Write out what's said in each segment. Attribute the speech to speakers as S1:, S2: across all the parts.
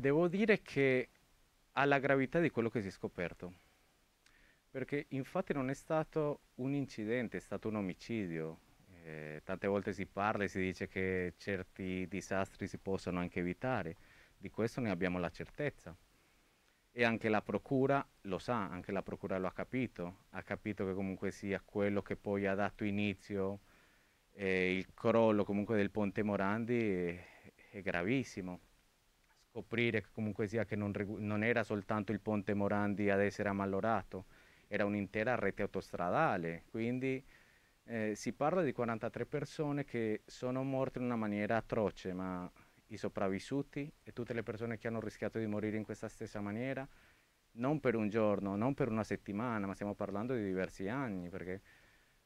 S1: devo dire che alla gravità di quello che si è scoperto, perché infatti non è stato un incidente, è stato un omicidio. Eh, tante volte si parla e si dice che certi disastri si possono anche evitare, di questo ne abbiamo la certezza. E anche la Procura lo sa, anche la Procura lo ha capito, ha capito che comunque sia quello che poi ha dato inizio eh, il crollo comunque del ponte Morandi è, eh, è gravissimo scoprire comunque sia che non, non era soltanto il ponte Morandi ad essere ammalorato, era un'intera rete autostradale, quindi eh, si parla di 43 persone che sono morte in una maniera atroce, ma i sopravvissuti e tutte le persone che hanno rischiato di morire in questa stessa maniera, non per un giorno, non per una settimana, ma stiamo parlando di diversi anni, perché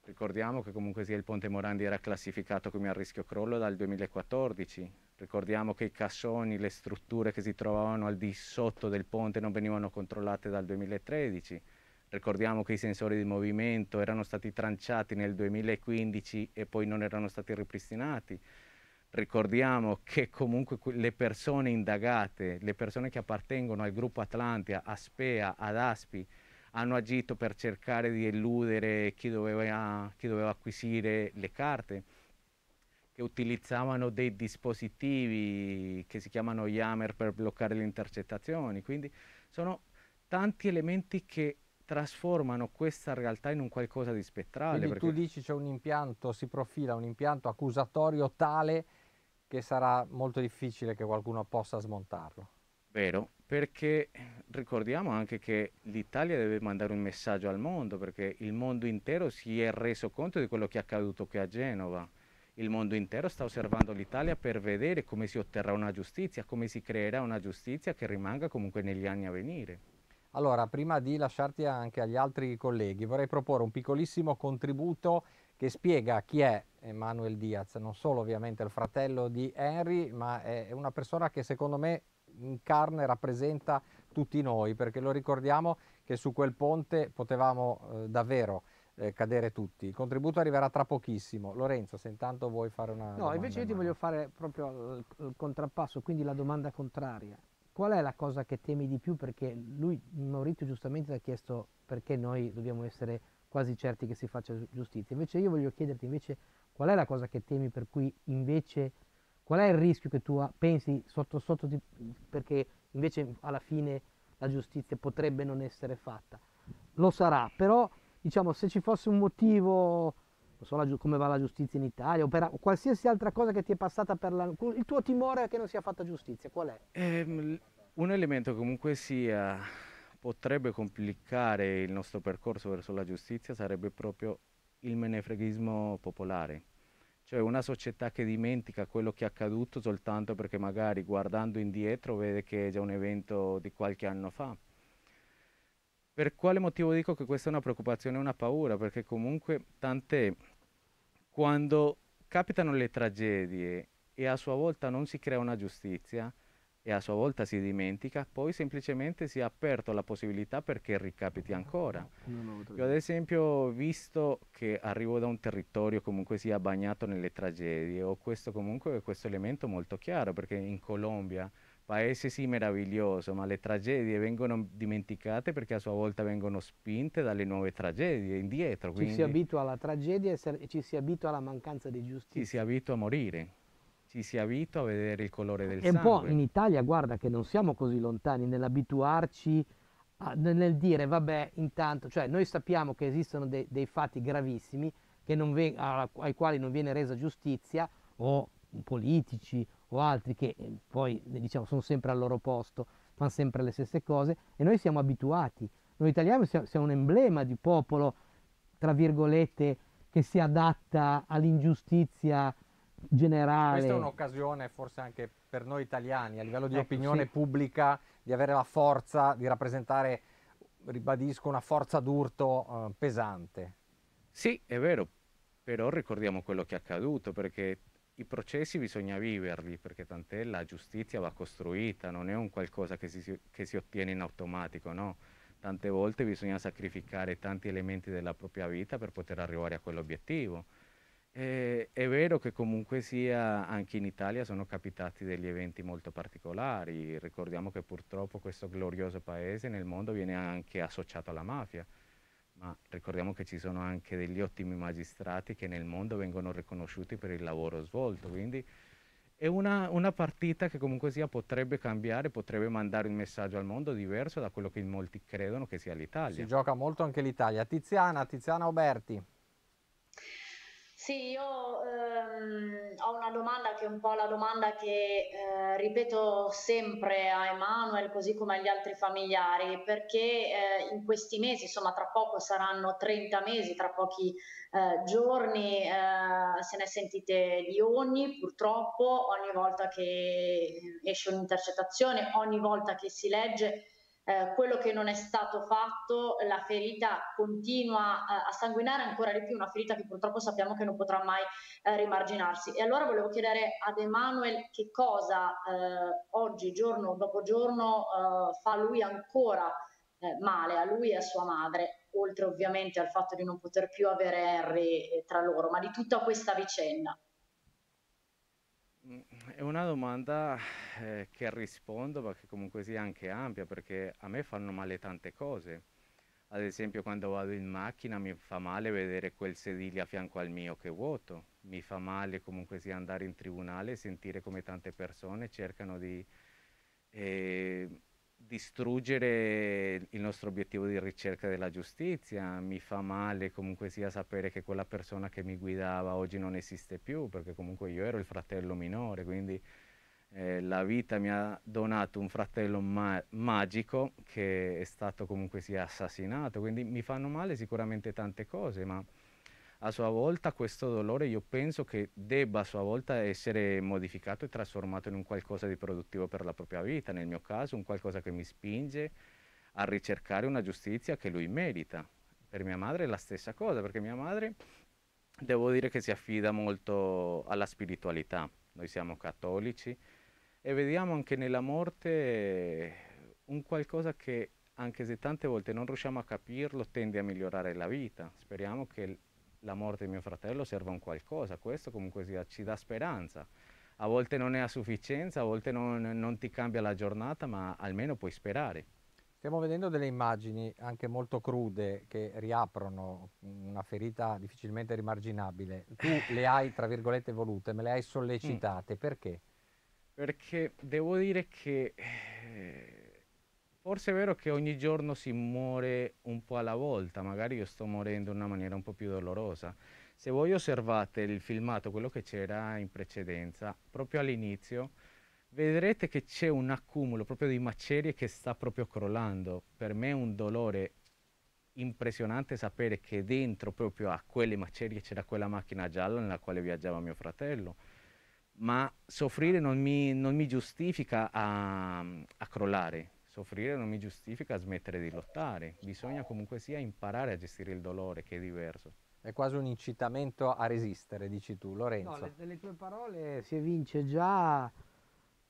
S1: ricordiamo che comunque sia il Ponte Morandi era classificato come a rischio crollo dal 2014, Ricordiamo che i cassoni, le strutture che si trovavano al di sotto del ponte non venivano controllate dal 2013. Ricordiamo che i sensori di movimento erano stati tranciati nel 2015 e poi non erano stati ripristinati. Ricordiamo che comunque le persone indagate, le persone che appartengono al gruppo Atlantia, a Spea, ad Aspi, hanno agito per cercare di eludere chi doveva, chi doveva acquisire le carte che utilizzavano dei dispositivi che si chiamano Yammer per bloccare le intercettazioni. Quindi sono tanti elementi che trasformano
S2: questa realtà in un qualcosa di spettrale. Quindi tu dici c'è un impianto, si profila un impianto accusatorio tale che sarà molto difficile che qualcuno possa smontarlo.
S1: Vero, perché ricordiamo anche che l'Italia deve mandare un messaggio al mondo, perché il mondo intero si è reso conto di quello che è accaduto qui a Genova il mondo intero sta osservando l'Italia per vedere come si otterrà una giustizia, come si creerà
S2: una giustizia che rimanga comunque negli anni a venire. Allora, prima di lasciarti anche agli altri colleghi, vorrei proporre un piccolissimo contributo che spiega chi è Emanuel Diaz, non solo ovviamente il fratello di Henry, ma è una persona che secondo me incarna e rappresenta tutti noi, perché lo ricordiamo che su quel ponte potevamo eh, davvero eh, cadere tutti. Il contributo arriverà tra pochissimo. Lorenzo, se intanto vuoi fare una... No, invece
S3: io ti voglio fare proprio il contrappasso, quindi la domanda contraria. Qual è la cosa che temi di più? Perché lui, Maurizio, giustamente ha chiesto perché noi dobbiamo essere quasi certi che si faccia giustizia. Invece io voglio chiederti invece qual è la cosa che temi per cui invece qual è il rischio che tu pensi sotto sotto di, perché invece alla fine la giustizia potrebbe non essere fatta. Lo sarà, però diciamo, se ci fosse un motivo, non so come va la giustizia in Italia, o per qualsiasi altra cosa che ti è passata per la... Il tuo timore è che non sia fatta giustizia, qual è?
S1: Eh, un elemento comunque sia potrebbe complicare il nostro percorso verso la giustizia sarebbe proprio il menefreghismo popolare, cioè una società che dimentica quello che è accaduto soltanto perché magari guardando indietro vede che è già un evento di qualche anno fa per quale motivo dico che questa è una preoccupazione e una paura? Perché comunque tante, quando capitano le tragedie e a sua volta non si crea una giustizia e a sua volta si dimentica, poi semplicemente si è aperto la possibilità perché ricapiti ancora. Io ad esempio visto che arrivo da un territorio comunque sia bagnato nelle tragedie, ho questo comunque questo elemento molto chiaro perché in Colombia Paese sì meraviglioso, ma le tragedie vengono dimenticate perché a sua volta vengono spinte dalle nuove tragedie indietro. Quindi... Ci si abitua
S3: alla tragedia e ci si abitua alla mancanza di giustizia.
S1: Ci si abitua a morire, ci si abitua a vedere il colore del e sangue. E un po' in
S3: Italia, guarda che non siamo così lontani nell'abituarci, nel dire vabbè intanto, cioè noi sappiamo che esistono de dei fatti gravissimi ai quali non viene resa giustizia o politici o altri che eh, poi eh, diciamo, sono sempre al loro posto, fanno sempre le stesse cose e noi siamo abituati. Noi italiani siamo, un emblema di popolo, tra virgolette, che si adatta all'ingiustizia generale. Questa è
S2: un'occasione forse anche per noi italiani a livello di ecco, opinione sì. pubblica di avere la forza di rappresentare, ribadisco, una forza d'urto eh, pesante.
S1: Sì, è vero, però ricordiamo quello che è accaduto perché i processi bisogna viverli perché tant'è la giustizia va costruita, non è un qualcosa che si, che si ottiene in automatico, no? Tante volte bisogna sacrificare tanti elementi della propria vita per poter arrivare a quell'obiettivo. E, è vero che comunque sia anche in Italia sono capitati degli eventi molto particolari, ricordiamo che purtroppo questo glorioso paese nel mondo viene anche associato alla mafia ma ricordiamo che ci sono anche degli ottimi magistrati che nel mondo vengono riconosciuti per il lavoro svolto, quindi è una, una partita che comunque sia potrebbe cambiare, potrebbe mandare un messaggio al mondo diverso da quello che in molti credono che sia l'Italia. Si gioca molto anche
S2: l'Italia. Tiziana, Tiziana Oberti. Sì, io ehm, ho una domanda che è un po' la domanda che eh, ripeto sempre a Emanuele, così come agli altri familiari, perché eh, in questi mesi, insomma tra poco saranno 30 mesi, tra pochi eh, giorni, eh, se ne sentite di ogni, purtroppo ogni volta che esce un'intercettazione, ogni volta che si legge eh, quello che non è stato fatto, la ferita continua eh, a sanguinare ancora di più, una ferita che purtroppo sappiamo che non potrà mai eh, rimarginarsi. E allora volevo chiedere ad Emanuele che cosa eh, oggi, giorno dopo giorno, eh, fa lui ancora male, a lui e a sua madre, oltre ovviamente al fatto di non poter più avere Harry tra loro, ma di tutta questa vicenda.
S1: È una domanda eh, che rispondo, ma che comunque sia anche ampia, perché a me fanno male tante cose. Ad esempio, quando vado in macchina mi fa male vedere quel sedile a fianco al mio che è vuoto. Mi fa male comunque sia andare in tribunale e sentire come tante persone cercano di eh, distruggere il nostro obiettivo di ricerca della giustizia, mi fa male comunque sia sapere che quella persona che mi guidava oggi non esiste più, perché comunque io ero il fratello minore, quindi eh, la vita mi ha donato un fratello ma magico che è stato comunque sia assassinato, quindi mi fanno male sicuramente tante cose, ma a sua volta questo dolore io penso che debba a sua volta essere modificato e trasformato in un qualcosa di produttivo per la propria vita, nel mio caso un qualcosa che mi spinge a ricercare una giustizia che lui merita. Per mia madre è la stessa cosa, perché mia madre devo dire che si affida molto alla spiritualità, noi siamo cattolici e vediamo anche nella morte un qualcosa che anche se tante volte non riusciamo a capirlo, tende a migliorare la vita. Speriamo che la morte di mio fratello serve a un qualcosa, questo comunque sia, ci dà speranza. A volte non è a sufficienza, a volte non, non ti cambia la giornata,
S2: ma almeno puoi sperare. Stiamo vedendo delle immagini anche molto crude che riaprono una ferita difficilmente rimarginabile. Tu le hai, tra virgolette, volute, me le hai mm. sollecitate. Mm. Perché? Perché devo dire che
S1: eh, Forse è vero che ogni giorno si muore un po' alla volta, magari io sto morendo in una maniera un po' più dolorosa. Se voi osservate il filmato, quello che c'era in precedenza, proprio all'inizio, vedrete che c'è un accumulo proprio di macerie che sta proprio crollando. Per me è un dolore impressionante sapere che dentro proprio a quelle macerie c'era quella macchina gialla nella quale viaggiava mio fratello. Ma soffrire non mi, non mi giustifica a, a crollare, Soffrire non mi giustifica smettere di lottare, bisogna comunque sia imparare
S2: a gestire il dolore che è diverso. È quasi un incitamento a resistere, dici tu Lorenzo. No, le,
S3: nelle tue parole si evince già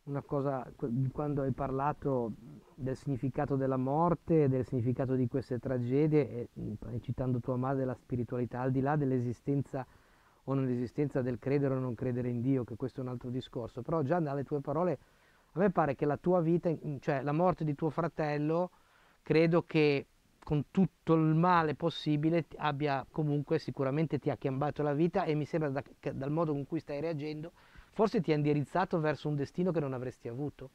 S3: una cosa, quando hai parlato del significato della morte, del significato di queste tragedie, e, citando tua madre la spiritualità, al di là dell'esistenza o non esistenza del credere o non credere in Dio, che questo è un altro discorso, però già dalle tue parole a me pare che la tua vita, cioè la morte di tuo fratello, credo che con tutto il male possibile abbia comunque sicuramente ti ha chiambato la vita e mi sembra da, dal modo con cui stai reagendo forse ti ha indirizzato verso un destino che non avresti avuto.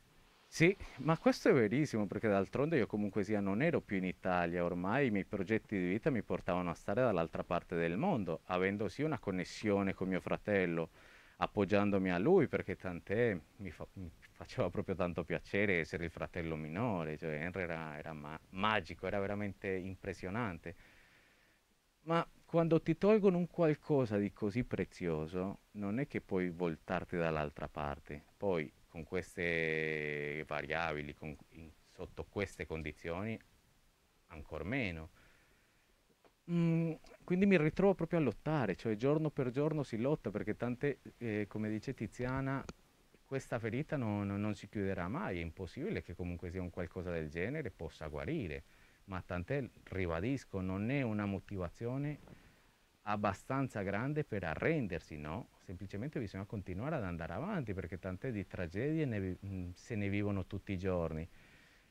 S1: Sì, ma questo è verissimo perché d'altronde io comunque sia non ero più in Italia, ormai i miei progetti di vita mi portavano a stare dall'altra parte del mondo, avendo sì una connessione con mio fratello, appoggiandomi a lui perché tant'è mi fa, faceva proprio tanto piacere essere il fratello minore, cioè Henry era, era ma magico, era veramente impressionante. Ma quando ti tolgono un qualcosa di così prezioso, non è che puoi voltarti dall'altra parte. Poi con queste variabili, con, in, sotto queste condizioni, ancor meno. Mm, quindi mi ritrovo proprio a lottare, cioè giorno per giorno si lotta perché tante, eh, come dice Tiziana, questa ferita non, non, si chiuderà mai, è impossibile che comunque sia un qualcosa del genere possa guarire, ma tant'è, ribadisco, non è una motivazione abbastanza grande per arrendersi, no? Semplicemente bisogna continuare ad andare avanti perché tante di tragedie ne, se ne vivono tutti i giorni.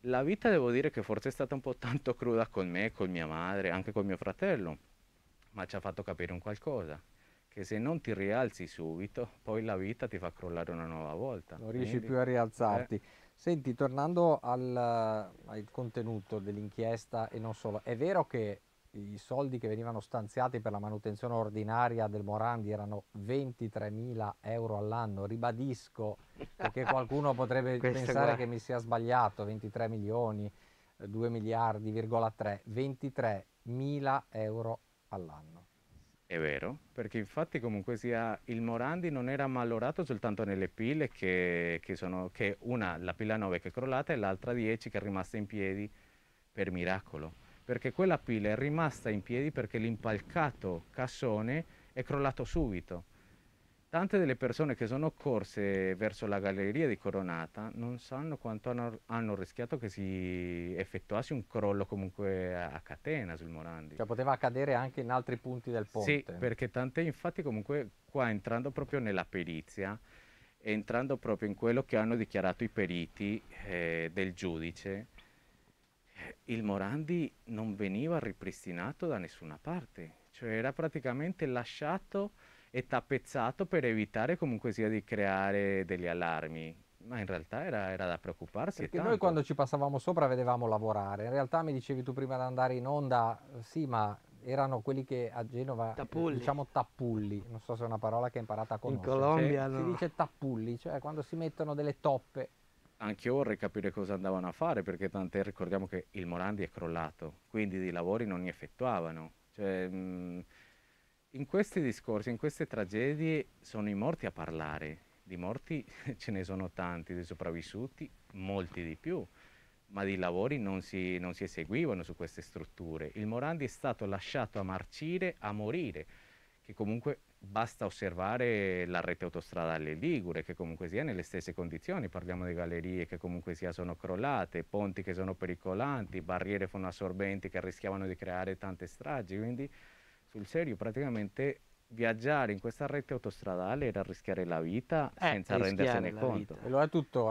S1: La vita devo dire che forse è stata un po' tanto cruda con me, con mia madre, anche con mio fratello, ma ci ha fatto capire un qualcosa che se non ti rialzi subito, poi la vita ti fa crollare una nuova volta. Non riesci Quindi, più a rialzarti. Eh.
S2: Senti, tornando al, al contenuto dell'inchiesta e non solo, è vero che i soldi che venivano stanziati per la manutenzione ordinaria del Morandi erano 23.000 euro all'anno, ribadisco, perché qualcuno potrebbe pensare che mi sia sbagliato, 23 milioni, 2 eh, miliardi, 3, 23.000 euro all'anno.
S1: È vero, perché infatti comunque sia il Morandi non era malorato soltanto nelle pile che, che sono che una la pila 9 che è crollata e l'altra 10 che è rimasta in piedi per miracolo, perché quella pila è rimasta in piedi perché l'impalcato cassone è crollato subito Tante delle persone che sono corse verso la galleria di Coronata non sanno quanto hanno, hanno rischiato che si effettuasse un crollo comunque a, a, catena sul Morandi. Cioè poteva accadere anche in altri punti del ponte. Sì, perché tante infatti comunque qua entrando proprio nella perizia, entrando proprio in quello che hanno dichiarato i periti eh, del giudice, eh, il Morandi non veniva ripristinato da nessuna parte, cioè era praticamente lasciato e tappezzato per evitare comunque sia di creare degli allarmi. Ma in realtà era, era da preoccuparsi. Perché noi
S2: quando ci passavamo sopra vedevamo lavorare. In realtà mi dicevi tu prima di andare in onda, eh, sì, ma erano quelli che a Genova eh, tappulli. diciamo tappulli, non so se è una parola che hai imparato a conoscere. In Colombia cioè, no. si dice tappulli, cioè quando si mettono delle toppe.
S1: Anche io vorrei capire cosa andavano a fare, perché tante ricordiamo che il Morandi è crollato, quindi i lavori non li effettuavano. Cioè, mh, mm, in questi discorsi, in queste tragedie sono i morti a parlare, di morti ce ne sono tanti, dei sopravvissuti molti di più, ma di lavori non si, non si eseguivano su queste strutture. Il Morandi è stato lasciato a marcire, a morire, che comunque basta osservare la rete autostradale Ligure che comunque sia nelle stesse condizioni, parliamo di gallerie che comunque sia sono crollate, ponti che sono pericolanti, barriere fonoassorbenti che rischiavano di creare tante stragi, quindi sul serio, praticamente viaggiare in questa rete autostradale era rischiare la vita eh, senza rendersene conto. Vita. E lo è tuttora.